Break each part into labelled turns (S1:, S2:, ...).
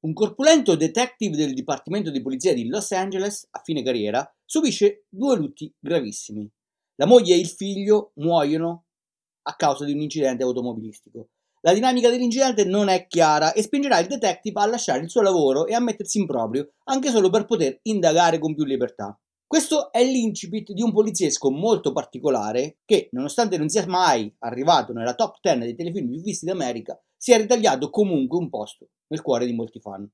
S1: Un corpulento detective del Dipartimento di Polizia di Los Angeles, a fine carriera, subisce due lutti gravissimi. La moglie e il figlio muoiono a causa di un incidente automobilistico. La dinamica dell'incidente non è chiara e spingerà il detective a lasciare il suo lavoro e a mettersi in proprio, anche solo per poter indagare con più libertà. Questo è l'incipit di un poliziesco molto particolare che, nonostante non sia mai arrivato nella top 10 dei telefilm più visti d'America, si è ritagliato comunque un posto nel cuore di molti fan.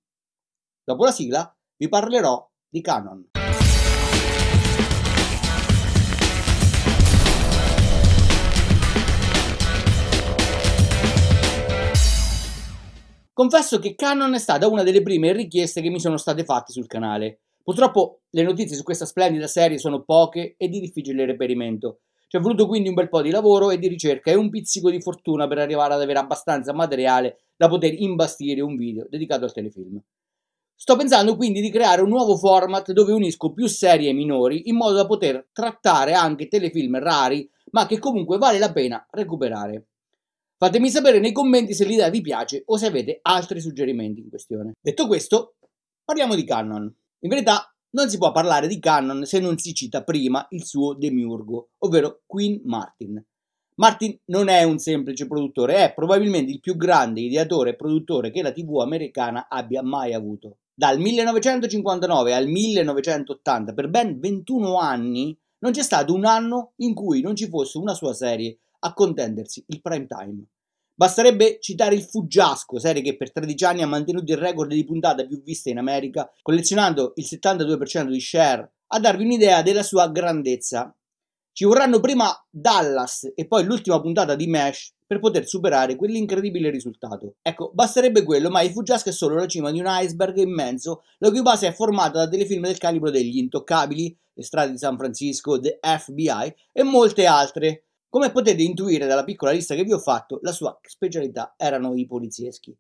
S1: Dopo la sigla vi parlerò di Canon. Confesso che Canon è stata una delle prime richieste che mi sono state fatte sul canale. Purtroppo le notizie su questa splendida serie sono poche e di difficile reperimento. Ci è voluto quindi un bel po' di lavoro e di ricerca e un pizzico di fortuna per arrivare ad avere abbastanza materiale da poter imbastire un video dedicato al telefilm. Sto pensando quindi di creare un nuovo format dove unisco più serie minori in modo da poter trattare anche telefilm rari ma che comunque vale la pena recuperare. Fatemi sapere nei commenti se l'idea vi piace o se avete altri suggerimenti in questione. Detto questo, parliamo di Cannon. In verità non si può parlare di Cannon se non si cita prima il suo demiurgo, ovvero Queen Martin. Martin non è un semplice produttore, è probabilmente il più grande ideatore e produttore che la TV americana abbia mai avuto. Dal 1959 al 1980, per ben 21 anni, non c'è stato un anno in cui non ci fosse una sua serie a contendersi il prime time. Basterebbe citare il Fuggiasco, serie che per 13 anni ha mantenuto il record di puntate più viste in America, collezionando il 72% di share, a darvi un'idea della sua grandezza. Ci vorranno prima Dallas e poi l'ultima puntata di Mesh per poter superare quell'incredibile risultato. Ecco, basterebbe quello, ma il Fuggiasca è solo la cima di un iceberg immenso, la cui base è formata da telefilm del calibro degli Intoccabili, Le strade di San Francisco, The FBI e molte altre. Come potete intuire dalla piccola lista che vi ho fatto, la sua specialità erano i polizieschi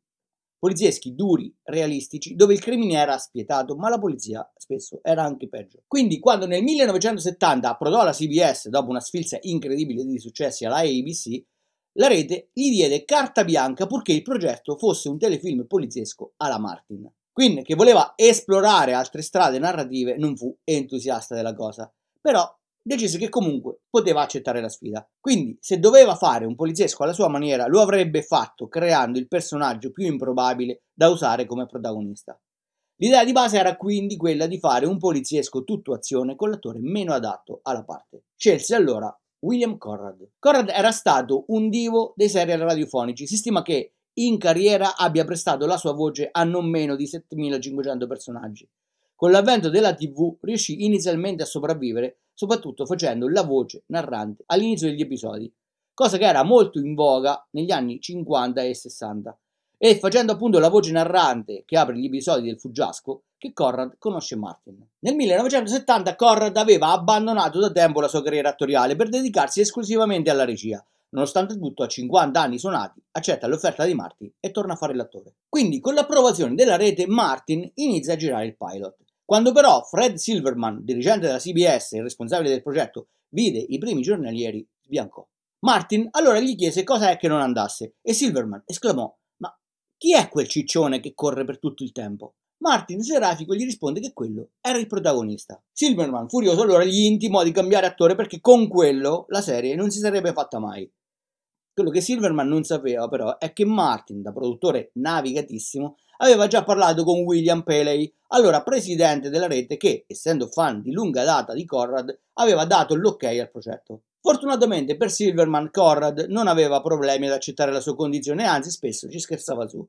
S1: polizieschi duri, realistici, dove il crimine era spietato, ma la polizia spesso era anche peggio. Quindi quando nel 1970 approdò alla CBS dopo una sfilza incredibile di successi alla ABC, la rete gli diede carta bianca purché il progetto fosse un telefilm poliziesco alla Martin. Quinn, che voleva esplorare altre strade narrative, non fu entusiasta della cosa, però decise che comunque poteva accettare la sfida. Quindi, se doveva fare un poliziesco alla sua maniera, lo avrebbe fatto creando il personaggio più improbabile da usare come protagonista. L'idea di base era quindi quella di fare un poliziesco tutto azione con l'attore meno adatto alla parte. Scelse allora William Conrad. Conrad era stato un divo dei serial radiofonici, si stima che in carriera abbia prestato la sua voce a non meno di 7500 personaggi. Con l'avvento della TV riuscì inizialmente a sopravvivere soprattutto facendo la voce narrante all'inizio degli episodi, cosa che era molto in voga negli anni 50 e 60, e facendo appunto la voce narrante che apre gli episodi del Fuggiasco che Conrad conosce Martin. Nel 1970 Conrad aveva abbandonato da tempo la sua carriera attoriale per dedicarsi esclusivamente alla regia, Nonostante tutto, a 50 anni suonati, accetta l'offerta di Martin e torna a fare l'attore. Quindi, con l'approvazione della rete, Martin inizia a girare il pilot. Quando però Fred Silverman, dirigente della CBS e responsabile del progetto, vide i primi giornalieri, sbiancò. Martin allora gli chiese cosa è che non andasse e Silverman esclamò: Ma chi è quel ciccione che corre per tutto il tempo? Martin serafico gli risponde che quello era il protagonista. Silverman, furioso, allora gli intimò di cambiare attore perché con quello la serie non si sarebbe fatta mai. Quello che Silverman non sapeva però è che Martin, da produttore navigatissimo, aveva già parlato con William Paley, allora presidente della rete che, essendo fan di lunga data di Conrad, aveva dato l'ok al progetto. Fortunatamente per Silverman Conrad non aveva problemi ad accettare la sua condizione, anzi spesso ci scherzava su.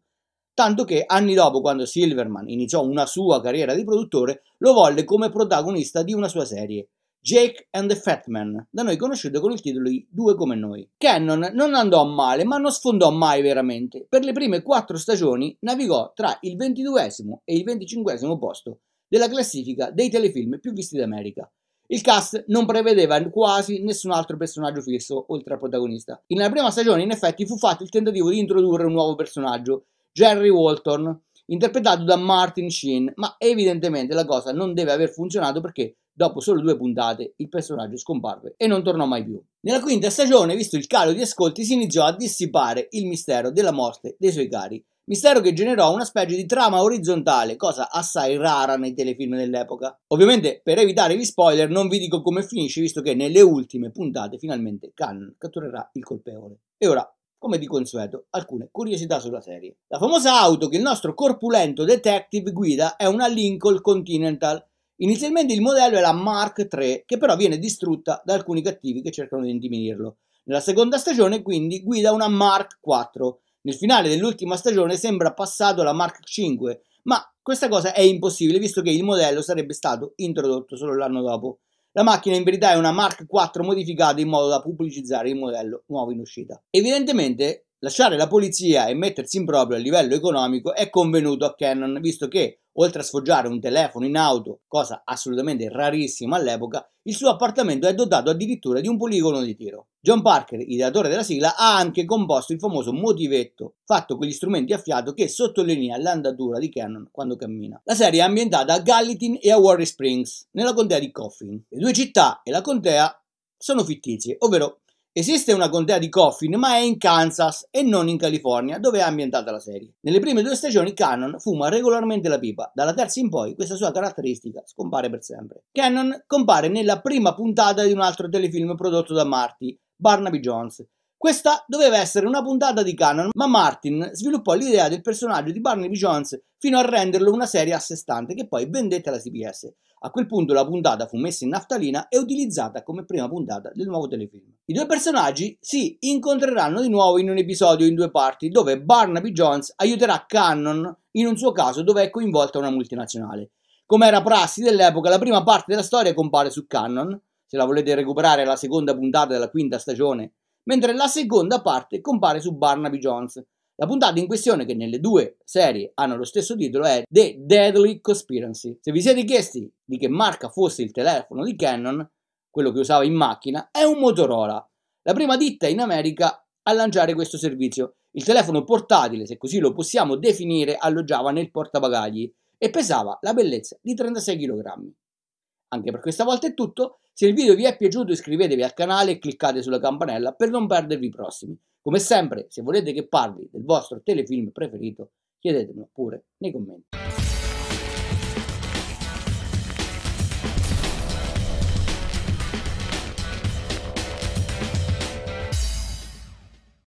S1: Tanto che anni dopo, quando Silverman iniziò una sua carriera di produttore, lo volle come protagonista di una sua serie. Jake and the Fat Man, da noi conosciuto con il titolo I Due come noi. Cannon non andò male, ma non sfondò mai veramente. Per le prime quattro stagioni navigò tra il 22 e il 25 posto della classifica dei telefilm più visti d'America. Il cast non prevedeva quasi nessun altro personaggio fisso oltre al protagonista. Nella prima stagione, in effetti, fu fatto il tentativo di introdurre un nuovo personaggio, Jerry Walton, interpretato da Martin Sheen, ma evidentemente la cosa non deve aver funzionato perché Dopo solo due puntate il personaggio scomparve e non tornò mai più. Nella quinta stagione, visto il calo di ascolti, si iniziò a dissipare il mistero della morte dei suoi cari, mistero che generò una specie di trama orizzontale, cosa assai rara nei telefilm dell'epoca. Ovviamente, per evitare gli spoiler, non vi dico come finisce, visto che nelle ultime puntate finalmente Cannon catturerà il colpevole. E ora come di consueto, alcune curiosità sulla serie. La famosa auto che il nostro corpulento detective guida è una Lincoln Continental, Inizialmente il modello è la Mark III, che però viene distrutta da alcuni cattivi che cercano di intimidirlo. Nella seconda stagione, quindi, guida una Mark IV. Nel finale dell'ultima stagione sembra passato alla Mark V, ma questa cosa è impossibile visto che il modello sarebbe stato introdotto solo l'anno dopo. La macchina in verità è una Mark IV modificata in modo da pubblicizzare il modello nuovo in uscita. Evidentemente lasciare la polizia e mettersi in proprio a livello economico è convenuto a Canon, visto che Oltre a sfoggiare un telefono in auto, cosa assolutamente rarissima all'epoca, il suo appartamento è dotato addirittura di un poligono di tiro. John Parker, ideatore della sigla, ha anche composto il famoso motivetto, fatto con gli strumenti a fiato che sottolinea l'andatura di Cannon quando cammina. La serie è ambientata a Gallatin e a Warry Springs, nella contea di Coffin. Le due città e la contea sono fittizie, ovvero Esiste una contea di Coffin, ma è in Kansas e non in California, dove è ambientata la serie. Nelle prime due stagioni Cannon fuma regolarmente la pipa, dalla terza in poi questa sua caratteristica scompare per sempre. Cannon compare nella prima puntata di un altro telefilm prodotto da Marty, Barnaby Jones, questa doveva essere una puntata di canon, ma Martin sviluppò l'idea del personaggio di Barnaby Jones fino a renderlo una serie a sé stante che poi vendette alla CBS. A quel punto la puntata fu messa in naftalina e utilizzata come prima puntata del nuovo telefilm. I due personaggi si incontreranno di nuovo in un episodio in due parti dove Barnaby Jones aiuterà Cannon in un suo caso dove è coinvolta una multinazionale. Come era prassi dell'epoca, la prima parte della storia compare su Cannon. Se la volete recuperare la seconda puntata della quinta stagione mentre la seconda parte compare su Barnaby Jones. La puntata in questione, che nelle due serie hanno lo stesso titolo, è The Deadly Conspiracy. Se vi siete chiesti di che marca fosse il telefono di Canon, quello che usava in macchina, è un Motorola, la prima ditta in America a lanciare questo servizio. Il telefono portatile, se così lo possiamo definire, alloggiava nel portabagagli e pesava la bellezza di 36 kg. Anche per questa volta è tutto. Se il video vi è piaciuto iscrivetevi al canale e cliccate sulla campanella per non perdervi i prossimi. Come sempre, se volete che parli del vostro telefilm preferito, chiedetemelo pure nei commenti.